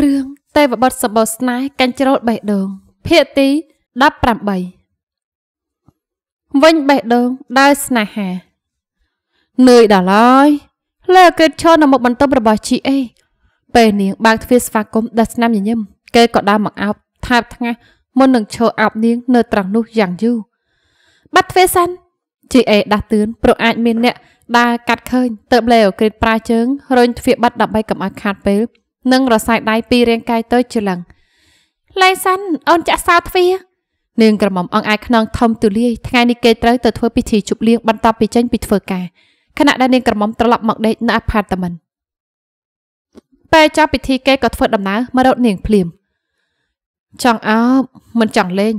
រឿងទេវបុត្រសបោស្នេហ៍កាញ់ជ្រោលបេះដូងភាគទី18វិញបេះដូងដោយស្នេហានឿយដល់ហើយលើកេតឈរនៅមុខបន្ទប់របស់ជីអេពេលនាងបើកទ្វារស្វាគមន៍ដល់ស្នាមញញឹមគេក៏ដើរមកអោបថាបថ្ងាស់មុននឹងឈរអោបនាងនៅ ត្រង់នោះយ៉ាងយូរបាត់ទ្វារសាន់ជីអេដាស់តឿនព្រោះអាចមានអ្នកដើរកាត់ឃើញទៅប្លេអូក្រិតប្រើជើងរុញទ្វារបាត់ដើម្បីកុំឲ្យខាតពេលនិងរសៃដៃពីរាងកាយតូចច្រឡឹងឡៃសាន់អូនចាក់សោទ្វានាងក្រមុំអង្អាចខ្នងធំទូលាយថ្ងៃនេះគេត្រូវទៅធ្វើពិធីជប់លៀងបន្ទាប់ពីចេញពីធ្វើការខណៈដែលនាងក្រមុំត្រឡប់មកដេកនៅអាផាតមិនពេលចប់ពិធីគេក៏ធ្វើដំណើរមករត់នាង ភ្លាមចង់អោបមិនចង់លេង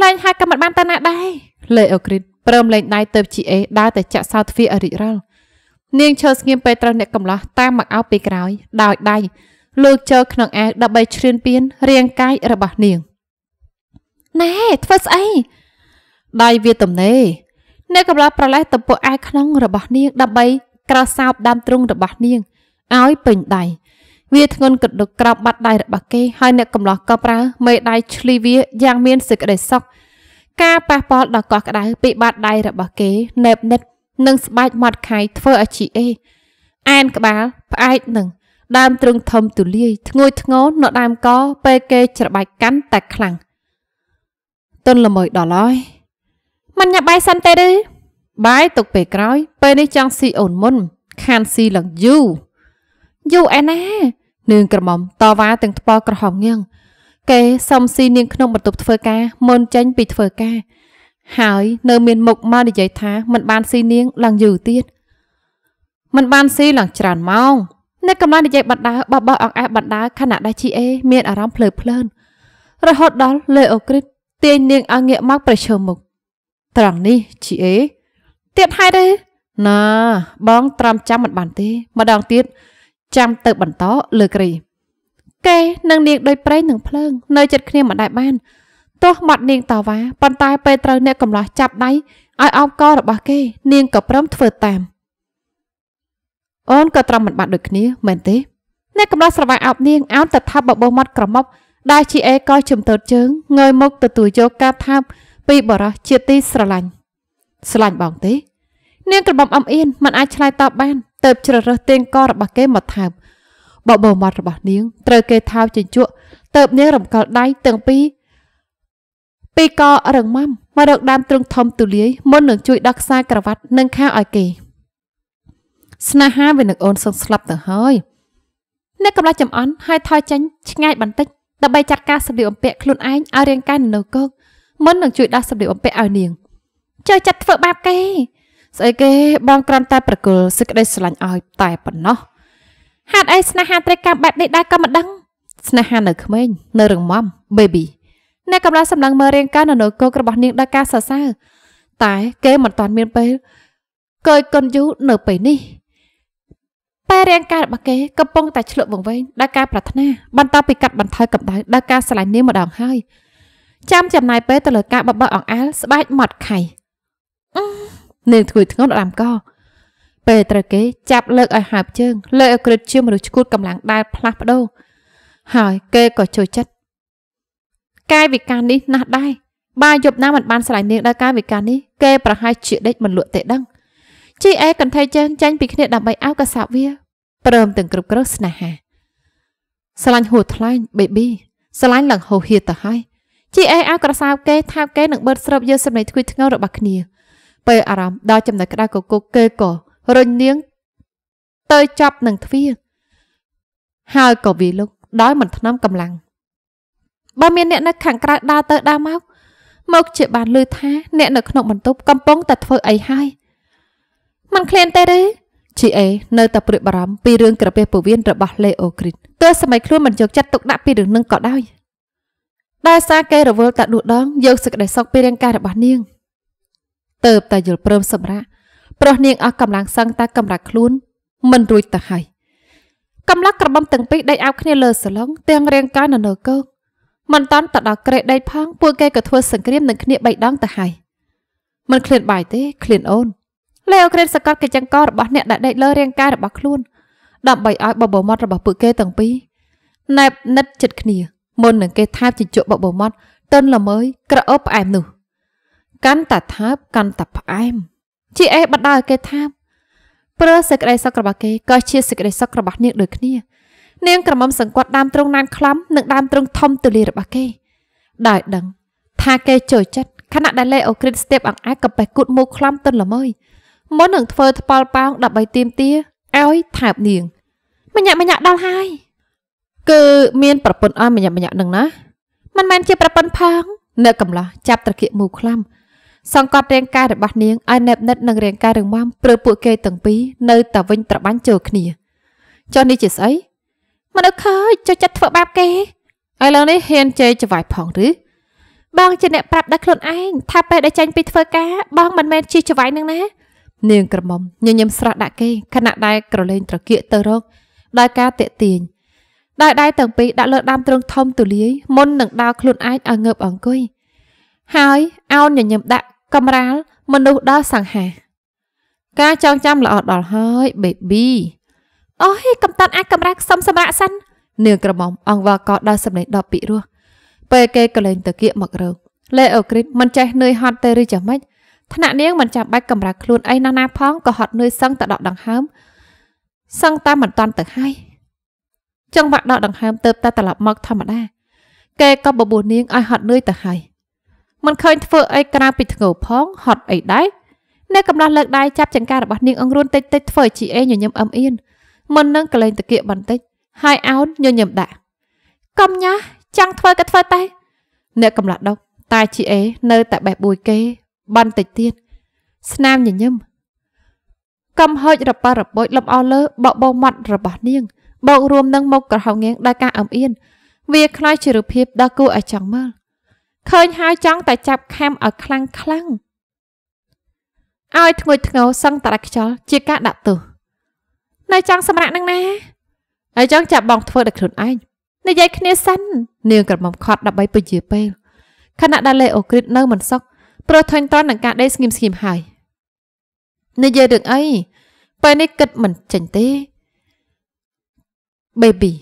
លែងហើយក៏មិនបានទៅណាដែរលេអូគ្រីតព្រមលេងដៃទៅជីអេដើរតែចាក់សោទ្វាអរិចរលនាងឈើស្ងៀមពេលត្រូវអ្នកកំឡោះតាមមកអោបពីក្រោយដោយដៃលូកចូលក្នុងអាវដើម្បីជ្រឿនពៀនរាងកាយរបស់នាងណែធ្វើស្អីដៃវាទំនេរអ្នកកំឡោះប្រឡេះទៅពួកអាវក្នុងរបស់នាងដើម្បីក្រោសោបដើមទ្រូងរបស់នាងឲ្យពេញដៃវា ធ្ងន់កដុកក្របបាត់ដៃរបស់គេហើយអ្នកកំឡោះក៏ប្រើមេដៃឆ្លីវាយ៉ាងមានសេចក្តីសុខការប៉ះពាល់ដល់កោះក្ដៅពីបាត់ដៃរបស់គេណេបណិតនិងស្បែកមាត់ខៃធ្វើឲ្យជីអេអែនក្បាលផ្អែកនឹងដើមទ្រឹងធំទូលាយធ្ងួយធ្ងរនៅដើមកពេលគេ ច្របាច់កាន់តែខ្លាំងទុនល្មើយដល់ហើយមិនញ៉ាំបាយសិនទេឬបាយទុកពេលក្រោយពេលនេះចង់ស៊ីអូនមុនខានស៊ីឡើងយូរយូរអែណានាងក្រមុំតវ៉ាទាំងថ្ពល់ក្រហមងៀងគេសុំស៊ីនាងក្នុងបន្ទប់ធ្វើការមុនចេញពីធ្វើការហើយនៅមានមុខមកនិយាយថាមិនបានស៊ីនាងឡើងយូរទៀតមិនបានស៊ីឡើងច្រើនម៉ោងអ្នកកំឡានិយាយបណ្ដើបបោះអង្អែបណ្ដើខណៈដែលជីអេមានអារម្មណ៍ភ្លើភ្លើនរហូតដល់លេអូគ្រីតទាញនាងឲ្យងាកមកប្រឈមមុខត្រង់នេះជីអេទៀតហើយទេណាបង ត្រាំចាំមិនបានទេម្ដងទៀតចាំទៅបន្តលើគ្រីគេនឹងនាងដោយប្រេងនឹងភ្លើង នៅចិត្តគ្នាមិនដែរបានទោះមាត់នាងតាវ៉ាប៉ុន្តែពេលត្រូវអ្នកកំឡោះចាប់ដៃឲ្យអោបករបស់គេនាងក៏ព្រមធ្វើតាមអូនក៏ត្រឹមមិនបាត់ដូចគ្នាមែនទេអ្នកកំឡោះស្រវាយអោបនាងអោនទៅថាបបោមាត់ក្រមុកដែលជាអេក៏ជំទើតជើងងើយមុខទទួលយកការថាបពីបរោះជាទីស្រឡាញ់ស្រឡាញ់បងទេនាងក្រមុំអំអៀនមិនអាចឆ្លើយតបបាន ទៅជ្រើសរើសទៀងករបស់គេមកថាបបោមាត់របស់នាងត្រូវគេថោចិញ្ជក់ទៅនាងរំកិលដៃទាំងពីរពីករឹងមាំមករកដើមទ្រឹងធំទូលាយមុននឹងជួយដោះខ្សែក្រវ៉ាត់និងខោឲ្យគេស្នេហាវានឹងអូនសឹងស្លាប់ទៅហើយអ្នកកំឡោះចំអន់ហើយថយចេញឆ្ងាយបន្តិចដើម្បីចាត់ការសម្លៀកបំពាក់ខ្លួនឯងឲ្យរាងកាយនៅគោកមុននឹងជួយដោះសម្លៀកបំពាក់ឲ្យនាងចូលចាត់ធ្វើបាបគេ ស្អីគេបងក្រាន់តែប្រគល់សេចក្តីស្រឡាញ់ឲ្យតែប៉ុណ្ណោះហេតុអីស្នេហាត្រីកម្មបែបនេះដែរក៏មិនដឹង ស្នេហានៅក្មេងនៅរងមម baby អ្នកកំពុងសម្លឹងមើលរាងកាយននោគមរបស់នាងដោយការសរសើរតែគេមិនទាន់មានពេលកើយកុនយូនៅពេលនេះពេលរាងកាយរបស់គេកំពុងតែឆ្លក់វង្វេងដោយការប្រាថ្នា បន្តពីកាត់បន្ថយកម្ដៅដោយការឆ្លាញ់នាងម្ដងហើយចាំចំណាយពេលទៅលើការបបើអង្អែលស្បែកម៉ត់ខៃនាងធ្វើធ្ងន់អារម្មណ៍កពេលត្រូវគេចាប់លើកឲ្យហើបជើងលើកឲ្យក្រឹតជាមនុស្សឈួតកម្លាំងដែលផ្លាស់ប្ដូរហើយគេក៏ចូលចិត្តកាយវិការនេះណាស់ដែរបើយប់ណាមិនបានស្រឡាញ់នាងដោយការវិការនេះគេប្រហែលជាដេកមិនលក់ទេដឹងជីអេកន្ធៃចេញចាញ់ពីគ្នាដើម្បីឲ្យកសោបវា ព្រមទាំងគ្រប់គ្រងស្នេហាស្រឡាញ់ហួថ្លែងបេប៊ីស្រឡាញ់ឡើងហោហៀទៅហើយជីអេឲ្យក្រសោបគេថាគេនឹងបឺតស្រូបយកសម្លេងធ្គួយធ្ងររបស់គ្នាពេលអារម្មណ៍ដល់ចំណុចក្តៅកគុកគេក៏រញនាង ទៅចាប់នឹងទ្វារហើយក៏វាលុកដោយ មិនថ្នាំកម្លាំងបើមានអ្នកនៅខាងក្រៅដើរទៅដើរមកមកជាបានឮថាអ្នក នៅក្នុងបន្ទប់កំពុងតែធ្វើអីហើយມັນឃ្លានទេឬជីអេនៅតែព្រួយបារម្ភពីរឿងក្រពះពោះវៀនរបស់លេអូគ្រីតទើបសម័យខ្លួនមិនយកចិត្តទុកដាក់ពីរឿងនឹងក៏ដោយដោយសារគេរវល់តែដួសដងយកសេចក្តីសុខពីរាងកាយរបស់នាងទៅតែយល់ព្រមសម្រាប់ព្រោះនាងអស់កម្លាំងសឹងតែកម្រាស់ខ្លួនមិនរួចទៅហើយកម្លាំងក្របំទាំងពីរដេកអោបគ្នាលើសាឡុងទាំងរាងកាយនៅលើគោកមិនតាន់ទៅដល់ក្រេដេកផងពួកគេក៏ធ្វើសង្គ្រាមនឹងគ្នាបីដងទៅហើយមិនឃ្លានបាយទេឃ្លានអូនលេអូក្រេតសកាត់កិច្ចចង្ករបស់អ្នកដែលដេកលើរាងកាយរបស់ខ្លួនដើម្បីឲ្យបបោមាត់របស់ពួកគេទាំងពីរណែបណិតចិត្តគ្នាមុននឹងគេថើបជញ្ជក់បបោមាត់ទន់ល្មើយក្រអូបផ្អែមនោះកាន់តែថើបកាន់តែផ្អែមជីអេបណ្ដាឲ្យគេថើបព្រោះសេចក្តីសុខរបស់គេក៏ជាសេចក្តីសុខរបស់នាងដូចគ្នានាងក្រមុំសង្កត់ដើមទ្រូងណានខ្លំនិងដើមទ្រូងធំទូលាយរបស់គេដោយដឹងថាគេចូលចិត្តខណៈដែលលេអូគ្រីតស្ទាបអង្អែកក៏បេះគូតមូលខ្លំទន់ល្មើយមុននឹងធ្វើថ្ពាល់ប៉ោងដើម្បីទៀមទាឲ្យថើបនាងមញ្ញាមញ្ញាដល់ហើយគឺមានប្រពន្ធអស់មញ្ញាមញ្ញានឹងណាមិនមែនជាប្រពន្ធផងនៅកំឡោះចាប់ត្រគាកមូលខ្លំសង្កត់រាងកាយរបស់នាងឲ្យណេបណិតនឹងរាងកាយរងមាំព្រឺពួកគេទាំងពីរនៅតែវិញត្របាញ់ចូលគ្នាចុះនេះជាស្អីមនុស្សខើចចូលចិត្តធ្វើបាបគេឥឡូវនេះហ៊ានជេរច្វាយផងឬបងជាអ្នកប្រាប់ដល់ខ្លួនឯងថាពេលដែលចាញ់ពីធ្វើការបងមិនមែនជាច្វាយនឹងណានាងក្រមុំញញឹមស្រស់ដាក់គេខណៈដែលក្រលែងត្រគាកទៅរកដោយការតេទៀងដោយដៃទាំងពីរដាក់លើដើមទ្រូងធំទូលាយ មុននឹងដាល់ខ្លួនឯងឲ្យងើបអង្គុយហើយអោនញញឹមដាក់កំរាលមនុស្សដល់សង្ហាការចងចាំល្អដល់ហើយ baby អូយកំតាន់អាចកំរាស់ខ្សុំសម្រាប់សិននាងក្រមុំអង្វរកដោយសម្លេងដ៏ពិរោះពេលគេកលែងទៅគៀកមករកលេអូគ្រីតមិនចេះនឿយហត់ទេឬយ៉ាងម៉េចថ្នាក់នាងមិនចាំបាច់កំរាស់ខ្លួនអីណាស់ណាផងក៏ហត់នឿយសឹងតែដកដង្ហើមសឹងតែមិនតាន់ទៅហើយចង្វាក់ដកដង្ហើមទៅតែត្រឡប់មកធម្មតា គេក៏បបួលនាងឲ្យហត់នឿយទៅហើយមិនឃើញ ធ្វើអីក្រៅពីធ្ងោផងហត់អីដែរនៅកំឡោះលើកដៃចាប់ចង្ការរបស់នាងអង្រួនតិចតិចធ្វើជាអេញញឹមអឹមអៀនមុននឹងកលេងតកៀកបន្តិចហើយអោនញញឹមដាក់កំញ៉ាចាំងធ្វើក៏ធ្វើតែអ្នកកំឡាក់ដុកតាជីអេ នៅ តែបេះបួយគេបន្តិចទៀតស្នាមញញឹមកំហុចរប៉ារបួយលំអលើបបោមាត់របស់នាងបោករួមនឹងមុខក្រហមងៀងដោយការអំអៀនវាคล้ายជារូបភាពដ៏គួរឲ្យចង់មើលឃើញហើយចង់តែចាប់ខាំឲ្យខ្លាំងខ្លាំងឲ្យធ្ងន់ធ្ងរសឹងតារខ្យល់ជាការដាក់ទោសនៅចង់សម្រាប់នឹងណាហើយចង់ចាប់បងធ្វើដល់ខ្លួនឯងនិយាយគ្នាសិននាងក្រមុំខត់ដើម្បីពជាពេលខណៈដែលលេអូគ្រីតនៅ មិនសុខព្រោះធន់តន់នឹងការដេកស្ងៀមស្ងៀមហើយនិយាយរឿងអីពេលនេះគិតមិនចេញទេ baby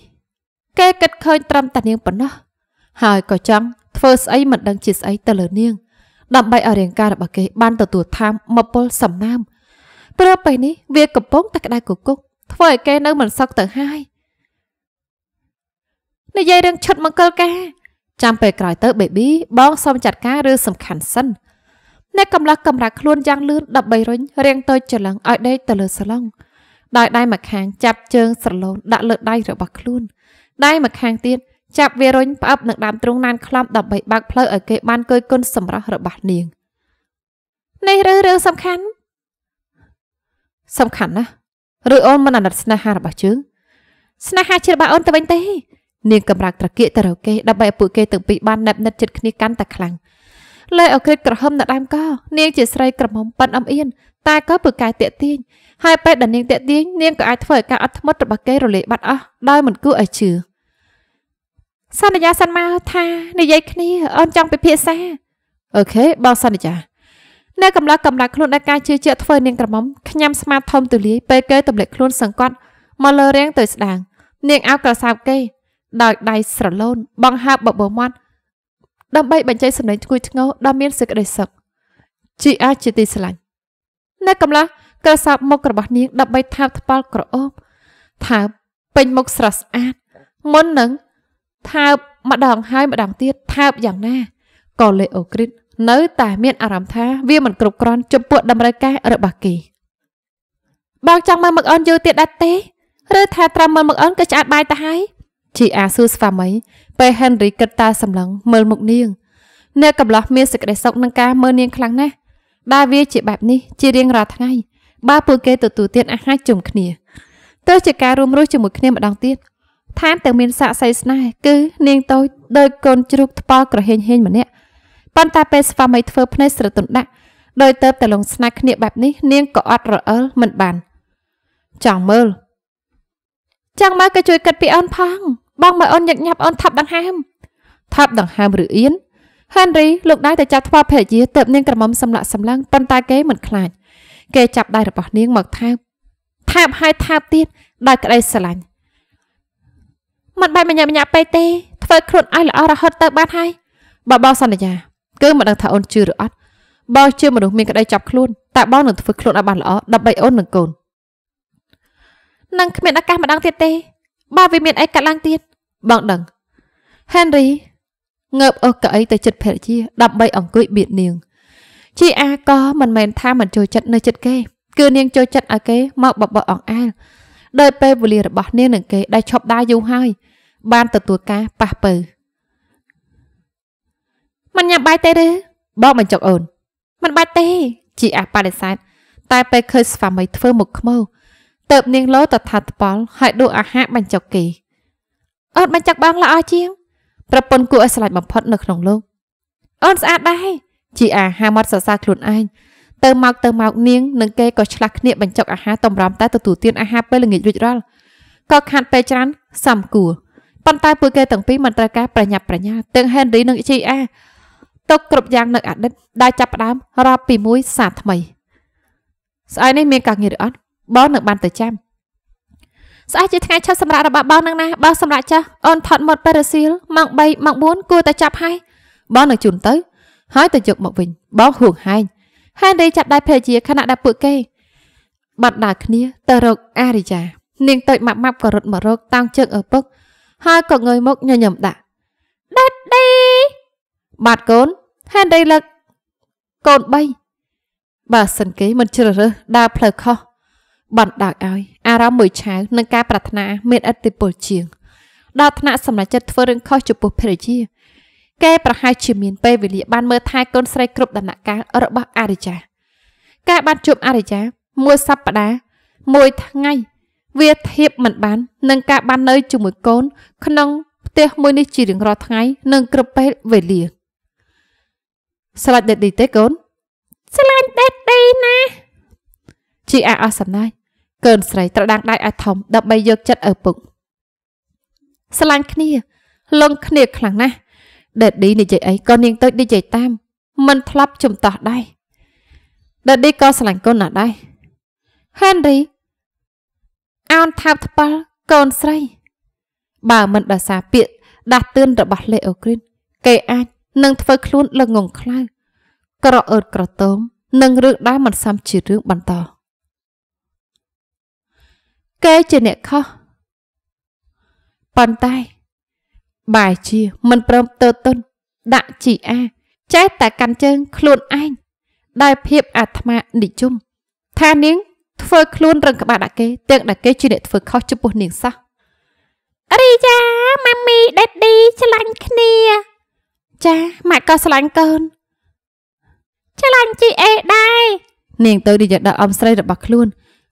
គេគិតឃើញត្រឹមតែនាងប៉ុណ្ណោះហើយក៏ចង់ធ្វើស្អីមិនដឹងជាស្អីទៅលើនាងដើម្បីឲ្យរាងកាយរបស់គេបានទទួលតាមមពលសំណាមព្រោះពេលនេះវាកំពុងតែក្តៅគគុកធ្វើឲ្យគេនៅមិនសឹកទៅហើយនិយាយរឿងឈុតមង្គលការចាំពេលក្រោយទៅ baby បងសូមចាត់ការរឿងសំខាន់សិនអ្នកកំឡោះកំរាក់ខ្លួនយ៉ាងលឿនដើម្បីរុញរាងតូចចលឹងឲ្យដេកទៅលើសាឡុងដោយដៃម្ខាងចាប់ជើង ស្រឡូនដាក់លើដៃរបស់ខ្លួនដៃម្ខាងទៀតចាប់វារុញផ្អឹបនឹងដើមទ្រូងណានខ្លាំដើម្បីបើកផ្លូវឲ្យគេបានគយគុណសម្រស់របស់នាងនេះរឿងរឿងសំខាន់សំខាន់ណាស់ឬអូនមិនអាណិតស្នេហារបស់ជើងស្នេហាជ្រាបអូនទៅវិញទេនាងកំរាកត្រកៀកទៅរកគេដើម្បីឲ្យពួកគេទាំងពីរបានណែបណិតចិត្តគ្នាកាន់តែខ្លាំងលែអក្រិតក្រហមនៅដើមកោនាងជាស្រីក្រមុំប៉ិនអំអៀនតែក៏ពើកាយតាក់ទាញហើយពេលដែលនាងតាក់ទាញនាងក៏អាចធ្វើឲ្យការអត់ធ្មត់របស់គេរលាយបាត់អស់ដោយមិនគួរឲ្យជឿសន្យាសន្មាថានិយាយគ្នាអូនចង់ពិភាក្សាអូខេបងសន្យានៅកំឡោះកម្លាំងខ្លួនដោយការជឿជាក់ធ្វើនាងក្រមុំខ្ញាំស្មាតធំទូលាយពេលគេទម្លាក់ខ្លួន សង្កត់មកលើរាងទៅស្ដាងនាងអោបក្រសោបគេដោយដៃស្រឡូន បង្ហើបបបោមាត់ដើម្បីបញ្ចេញសម្លេងធ្ងួយធ្ងរដ៏មានសេចក្តីសុខជីអាចជាទីស្រឡាញ់នៅកំឡោះក្រសោបមុខរបស់នាងដើម្បីថាបថ្ពាល់ក្រអូបថាពេញមុខស្រស់ស្អាតមុននឹងថាបម្ដងហើយម្ដងទៀតថាបយ៉ាងណាក៏លេអូគ្រីតនៅតែមានអារម្មណ៍ថាវាមិនគ្រប់គ្រាន់ចំពោះតម្រូវការរបស់គេបងចង់មើលមកអូនយូរទៀតដែរទេឬថាត្រាំមើលមកអូនក៏ឆ្អែតបាយទៅហើយជីអាសួរស្វាមីពេលហេនរីគិតតែសម្លឹងមើលមុខនាងអ្នកកំឡោះមានសេចក្តីសុខនឹងការមើលនាងខ្លាំងណាស់ដែលវាជាបែបនេះជារៀងរាល់ថ្ងៃបើពួកគេទទួលទានអាហារជុំគ្នាទោះជាការរួមរស់ជាមួយគ្នាម្ដងទៀតថែមទាំងមានសាកសីស្នេហ៍គឺនាងតូចដោយកូនជ្រូកថ្ពាល់ក្រហេងហេងម្នាក់ប៉ុន្តែពេលស្វាមីធ្វើភ្នែកស្រទន់ដាក់ដោយទៅតែលងស្នេហ៍គ្នាបែបនេះនាងក៏អត់រអិលមិនបានចង់មើលចង់មើលក៏ជួយគិតពីអូនផង បងមើលអូនញឹកញាប់អូនថាប់ដង្ហើមថាប់ដង្ហើមឬអៀនហេនរីលោកដៃតែចាប់ថ្វាល់ភរិយាទៅនាងក្រមុំសម្លាក់សម្លាំងប៉ុន្តែគេមិនខ្លាចគេចាប់ដៃរបស់នាងមកថាបថាបហើយថាបទៀតដោយក្តីស្រឡាញ់មិនបាច់មញ្ញាមញ្ញាពេកទេធ្វើខ្លួនឲ្យល្អរហូតទៅបានហើយបើបងសន្យាគឺមិនដឹងថាអូនជឿឬអត់បើជាមនុស្សមានក្តីចាប់ខ្លួនតើបងនឹងធ្វើខ្លួនឲ្យបានល្អដើម្បីអូននិងកូននឹងគ្មានឱកាសម្ដងទៀតទេបើវាមានអីកើតឡើងទៀតបងដឹង Henry ងើបអើកៅអីទៅចិត្តភរិយាដើម្បីអង្គុយបៀតនាងជីអាក៏មិនមែនថាមិនចូលចិត្តនៅចិត្តគេ គឺនាងចូលចិត្តឲ្យគេ មកបបអង្អែលដោយពេលវេលារបស់នាងនឹងគេដែលឈប់ដើរយូរហើយបានទទួលការប៉ះពើ។មិនញ៉ាំបាយទេឬបងបញ្ចុកអូនមិនបាច់ទេជីអះបដិសេធតែពេលឃើញស្វាមីធ្វើមុខខ្មៅតើបនាងលោតថាថ្ពលហើយដួសអាហារបញ្ចុកគេអូនបញ្ចុកបងល្អជាង ប្រពន្ធគួរឲ្យស្រឡាញ់បំផុតនៅក្នុងលោកអូនស្អាតដែរជីអាហាមាត់សរសើរខ្លួនឯងទៅមកទៅមកនាងនឹងគេក៏ឆ្លាស់គ្នាបញ្ចុកអាហារតម្រាំតែទទួលទានអាហារពេលល្ងាចរួចរាល់ក៏ខាត់ពេលច្រើនសំគួរប៉ុន្តែពួកគេទាំងពីរមិនត្រូវការប្រញាប់ប្រញាល់ទាំង Henry និង GA ទុកគ្រប់យ៉ាងនៅអតីតដែលចាប់ផ្ដើមរាប់ពីមួយសាថ្មីស្អែកនេះមានការងារឬអត់បងនៅបានទៅចាំស្អែកជាថ្ងៃឈប់សម្រាប់របស់បងនឹងណាបងសម្រាប់ចាស់អូនផត់មុតប៉ារ៉ាស៊ីលម៉ោង3ម៉ោង4គួរតែចាប់ហើយបងនឹងជូនទៅ ហើយទៅយកមកវិញបងហួងហែងហែនរីចាប់ដៃភរិយាខណៈដែលពួកគេ បាត់ដើរគ្នាទៅរកអារិយានាងតូចម៉ាប់ម៉ាប់ក៏រត់មករក តាំងជើងឪពុកហើយក៏ងើយមុខញញឹមដាក់បាទកូនហេតុអីលឹកកូន3បើសិនគេមិនជ្រើសរើសដើរផ្លូវខុសបណ្ដោយឲ្យ អារម្មណ៍មួយឆៅនឹងការប្រាថ្នាមានឥទ្ធិពលជាងដល់ថ្នាក់សម្រាប់ចិត្តធ្វើរឿងខុសចំពោះភរិយាគេប្រហែលជាមានពេលវេលាបានមើលថែកូនស្រីគ្រប់ដំណាក់កាលរបស់អរិយាការបានជួបអរិយាមួយសប្តាហ៍មួយថ្ងៃ វាធៀបមិនបាននឹងការបាននៅជាមួយកូន ក្នុងផ្ទះមួយនេះជារៀងរាល់ថ្ងៃនិងគ្រប់ពេលវេលាស្រឡាញ់ដេតឌីទេកូន ស្រឡាញ់ដេតឌីណាជីអាអស់សំណាយកូនស្រីត្រដាងដៃឲ្យធំដើម្បីយកចិត្តឪពុកស្រឡាញ់គ្នា លងគ្នាខ្លាំងណាស់ដេតឌីនិយាយអីក៏នាងតូចនិយាយតាមមិនធ្លាប់ចំតោះដែរដេតឌីក៏ស្រឡាញ់កូនណាស់ដែរហេនរីអោនថាបថ្ពិលកូនស្រី បើមិនដសារពាក្យដាស់តឿនរបស់លេអូគ្រីនគេអាចនឹងធ្វើខ្លួនលងងខ្លៅក្រអឺតក្រទងនឹងរឿងដែលមិនសមជារឿងបន្តគេជាអ្នកខុសប៉ុន្តែបាយជាមិនព្រមទទុនដាក់ជីអា ចេះតែកាន់ជើង ខ្លួនឯងដែលភាព អាត្មានិយមថានាង ធ្វើខ្លួនរឹងក្បាលដាក់គេទាំងដាក់គេជាអ្នកធ្វើខុសចំពោះនាងសោះរីយ៉ាម៉ាមីដេឌីឆ្លាញ់គ្នាចាម៉ាក់ក៏ស្រឡាញ់កូនឆ្លាញ់ជីអេដែរនាងទៅនិយាយដល់អ៊ំស្រីរបស់ខ្លួន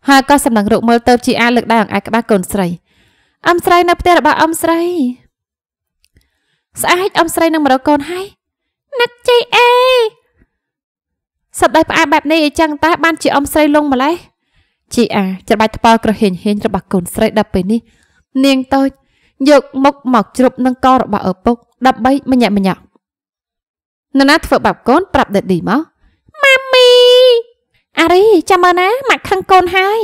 ហើយក៏សម្លឹងរកមើលទៅជីអាលើកដៃអង្អែលក្បាលកូនស្រីអ៊ំស្រីនៅផ្ទះរបស់អ៊ំស្រីស្អាតអ៊ំស្រីនឹងមករកកូនហើយនឹកជីអេសពដៃផ្អាបែបនេះអញ្ចឹងតើបានជាអ៊ំស្រីលងម្លេះជីអាច្របាច់ថ្ពាល់ក្រហេញហេញរបស់កូនស្រីដល់ពេលនេះនាងតូច យក មុខមកជ្រប់នឹងករបស់ឪពុកដើម្បីម្ញាក់ម្ញាក់នរណាធ្វើបាបកូនប្រាប់ដេឌីមកម៉ាមីអារីចាំមើលណាម៉ាក់ខឹងកូនហើយ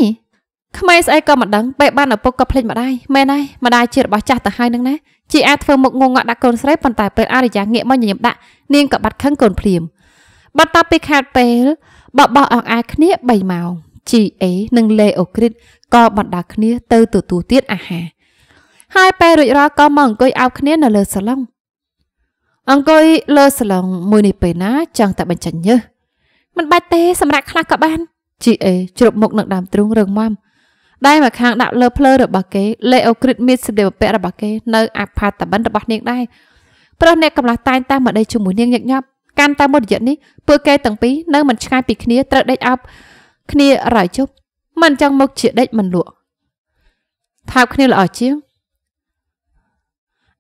ខ្មែរស្អីក៏មិនដឹងពេលបានឪពុកក៏ភ្លេចម្ដាយមែនហើយម្ដាយជារបស់ចាស់ទៅហើយនឹងណាជីអាចធ្វើមុខងងក់ដាក់កូនស្រីប៉ុន្តែពេលអរិយាងាកមកញញឹមដាក់នាងក៏បាត់ខឹងកូនភ្លាមបាត់តាពីខាតពេលបបោះអង្អាគ្នា3ម៉ោង GA និង Le Ocrit ក៏បណ្ដាគ្នាទៅទទួលទៀតអាហារហើយពេលរួចរាល់ក៏មកអង្គុយអោបគ្នានៅលើសាឡុងអង្គុយលើសាឡុងមួយនេះពេលណា ចង់តែបញ្ចេញញើសមិនបាច់ទេសម្រាប់ខ្លះក៏បានជីអេជ្រប់មុខនឹងដើមទ្រូងរឹងមាំដែលមកខាងដាក់លើភ្លើរបស់គេលេអូគ្រីតមីតសម្ដីបពៈរបស់គេនៅអាផាតមិនរបស់នាងដែរប្រុសអ្នកកំឡោះតែងតែមកដេកជាមួយនាងញឹកញាប់កាន់តែមួយរយៈនេះពួកគេទាំងពីរនៅមិនឆ្ងាយពីគ្នាត្រូវដេកអប់គ្នារាយជប់មិនចង់មកជាដេកមិនលក់ថើបគ្នាល្អជាង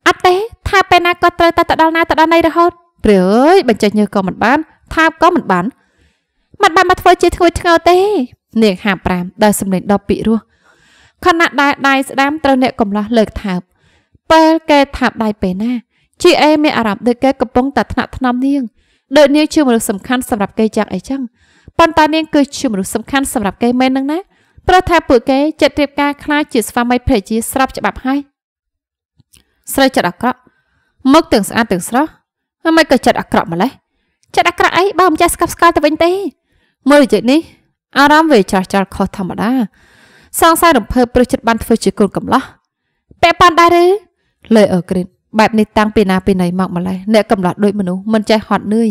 អត់ទេថាពេលណាក៏ត្រូវតែទៅដល់ណាទៅដល់ណីរហូតព្រះអើយបញ្ចេញញើសក៏មិនបាន ថាក៏មិនបានមិនបានមកធ្វើជាធ្ងួយធ្ងរទេ នាង55ដែលសម្លេងដប់ពីរោះខណៈដែលដៃស្ដាមត្រូវអ្នកកំឡោះលើកថើបពេលគេថាបដៃពេលណាជីអេមានអារម្មណ៍ដូចគេកំពុងតែថ្នាក់ថ្នមនាងដូចនាងជាមនុស្សសំខាន់សម្រាប់គេយ៉ាងអីចឹងប៉ុន្តែនាងគឺជាមនុស្សសំខាន់សម្រាប់គេមែននឹងណាព្រោះថាពួកគេចិត្តរៀបការខ្លាចជាស្វាមីភរិយាស្រាប់ច្បាប់ហើយស្រីចិត្តអាក្រក់មកទាំងស្អាតទាំងស្រស់ហើយមិនក៏ចិត្តអាក្រក់ម្លេះចិត្តអាក្រក់អីបើមិនចេះស្កប់ស្កល់ទៅវិញទេមើលរយៈនេះ អារម្មណ៍វាច្រាស់ចោលខុសធម្មតា សង្សាររំភើបព្រឹសចិត្តបានធ្វើជាកូនកំឡោះពាក់បានដែរឬលើអឺក្រិតបែបនេះតាំងពីណាពីណីមកម្លេះអ្នកកំឡោះដូចមនុស្សមិនចេះហត់នឿយ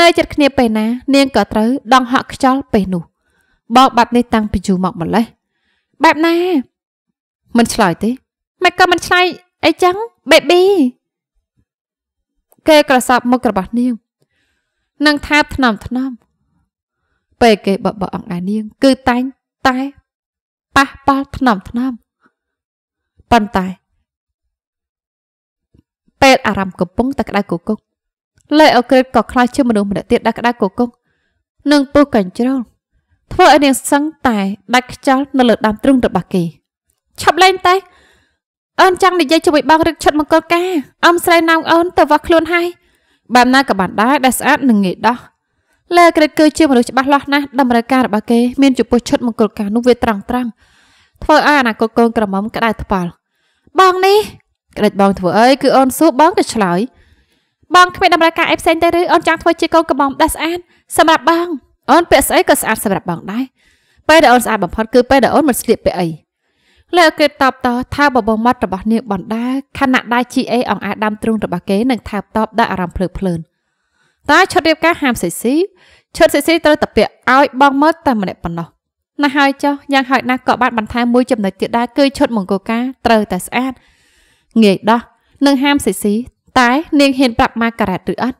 នៅចិត្តគ្នាពេលណា នាងក៏ត្រូវ ដងហក់ខ្យល់ពេលនោះបោកបែបនេះតាំងពីយូរមកម្លេះបែបណាមិនឆ្លើយទេមិនក៏មិនឆ្លើយអីចឹង baby គេក្រសាប់មុខរបស់នាងនិងថាបថ្នមថ្នមពេលគេបបអង្អែនាង គឺតែងតែប៉ះប៉ល់ថ្នមថ្នមប៉ុន្តែ ពេលអារម្មណ៍កំពុងតែក្តៅគគុកលេអូក្រេតក៏ខ្លាចជាមនុស្សម្នាក់ទៀតដែលក្តៅគគុកនិងពុះកញ្ជ្រោលធ្វើឲ្យនាងសឹងតែដាច់ខ្យល់នៅលើដើមទ្រូងរបស់គេឆាប់លែងតែអូនចង់និយាយជាមួយបងរឹកឈុតមង្គលការអំស្រីណោមអូនទៅវោះខ្លួនហើយបែបណាក៏បានដែរដែលស្អាតនិងងាយដោះលើក្រិតគឺជាមនុស្សច្បាស់លាស់ណាស់តម្រូវការរបស់គេមានចំពោះឈុតមង្គលការនោះវាត្រង់ត្រង់ធ្វើឲ្យអនាគតកូនក្រមុំក្តៅថ្បល់បងនេះក្តិចបងធ្វើអីគឺអូនសួរបងទៅឆ្លើយបងគ្មានតម្រូវការអីផ្សេងទេឬអូនចង់ធ្វើជាកូនក្រមុំដែលស្អាតសម្រាប់បងអូនពាក់ស្អីក៏ស្អាតសម្រាប់បងដែរពេលដែលអូនស្អាតបំផុតគឺពេលដែលអូនមិនស្លៀកពាក់អីលោកគេតបតថាបបោមាត់របស់នាងបណ្ដាខណៈដែលជីអេអង្អាដាំទ្រូងរបស់គេនឹងថាបតបដោយអារម្មណ៍ភ្លើភ្លើនតែឈុតរៀបការហាមសិស៊ីឈុតសិស៊ីត្រូវតាពាក់ឲ្យបងមើលតែម្នាក់ប៉ុណ្ណោះណាស់ហើយចុះយ៉ាងហោចណាស់ក៏បានបន្ថែមមួយចំណុចទៀតដែរគឺឈុតមង្គលការត្រូវតែស្អាតងាយដោះនឹងហាមសិស៊ីតែនាងហ៊ានប្រាប់ម៉ាការ៉េតឬអត់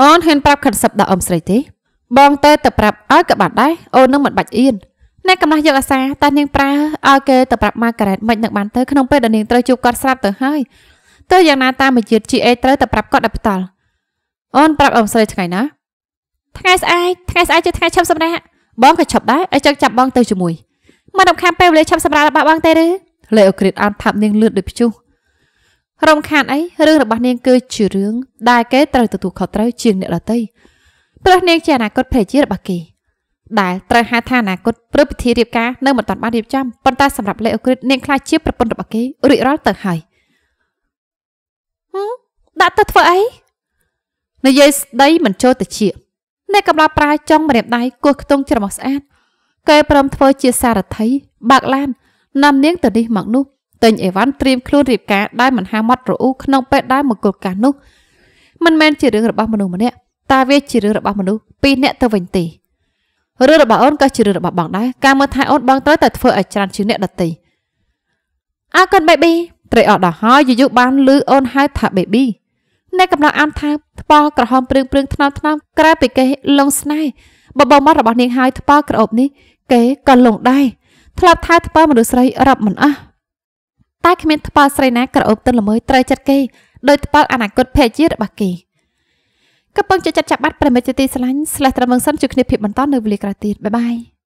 អូនហ៊ានប្រាប់ខិតសឹបដល់អ៊ំស្រីទេបងតើទៅប្រាប់ឲ្យក៏បានដែរអូននឹងមិនបាច់អៀនអ្នកកំណះយកអាសាតែនាងប្រើឲ្យគេទៅប្រាប់ម៉ាការ៉េតមិននឹងបានទៅក្នុងពេលដែលនាងត្រូវជួបគាត់ស្រាប់ទៅហើយទៅយ៉ាងណាតាមជាតិ GA ត្រូវទៅប្រាប់គាត់ដល់ផ្ទាល់អូនប្រាប់អ៊ំស្រីថ្ងៃណាថ្ងៃស្អែកថ្ងៃស្អែកជាថ្ងៃឈប់សម្រាកបងក៏ឈប់ដែរឲ្យចឹកចាប់បងទៅជាមួយមិនរំខានពេលវេលាឈប់សម្រាករបស់បងទេឬលេអូគ្រីតអាន ថាប់នាងលឿនដូចព្យុះរំខានអីរឿងរបស់នាងគឺជារឿង ដែលគេត្រូវទទួលខុសត្រូវជាងអ្នកដទៃព្រោះនាងជាអនាគតភេជារបស់គេដែលត្រូវហៅថាអនាគតព្រឹទ្ធពិធីរៀបការនៅមិនទាន់បានរៀបចំប៉ុន្តែសម្រាប់លេអូគ្រីតនាងខ្លាចជាប្រពន្ធរបស់គេរួចរាល់ទៅហើយហឹមដាក់ទៅធ្វើអីនាយស្ដីមិនចូលទៅជាអ្នកកំឡោះប្រាយចង់ម្រាមដៃគោះខ្ទង់ច្រមុះស្អាតគេព្រមធ្វើជាសារថីបាក់ឡាននាំនាងទៅនេះមកនោះទិញអីវ៉ាន់ត្រៀមខ្លួនរៀបការដែលមិនហាមាត់រអ៊ូក្នុងពេលដែលមកគល់កាសនោះ មិនមែនជារឿងរបស់មនុស្សម្នាក់តែវាជារឿងរបស់មនុស្សពីរនាក់ទៅវិញទេរឿងរបស់អូនក៏ជារឿងរបស់បងដែរការមើលថែអូនបងត្រូវតែធ្វើឲ្យច្រើនជាងអ្នកដទៃអើកូន baby ត្រីអត់ដល់ហើយយូយូបានលឺអូនហៅថា baby អ្នកកំឡុងអានថាថ្ពាល់ក្រហមព្រឿងព្រឿងថ្នមថ្នមក្រៅពីគេលងស្នេហ៍បបោមាត់របស់នាងហើយថ្ពាល់ក្រអូបនេះគេក៏លងដែរធ្លាប់ថែថ្ពាល់មនុស្សស្រីរាប់មិនអស់តែគ្មានថ្ពាល់ស្រីណាក្រអូបទិនល្មើយត្រូវចិត្តគេដោយថ្ពាល់អនាគតភេជារបស់គេ។កំពុងជាចិត្តចាប់បាត់ប្រិមិត្តជាទីស្រឡាញ់ស្លេះត្រឹមងសិនជួបគ្នាភាពបន្តនៅវេលាក្រោយទៀតបាយបាយ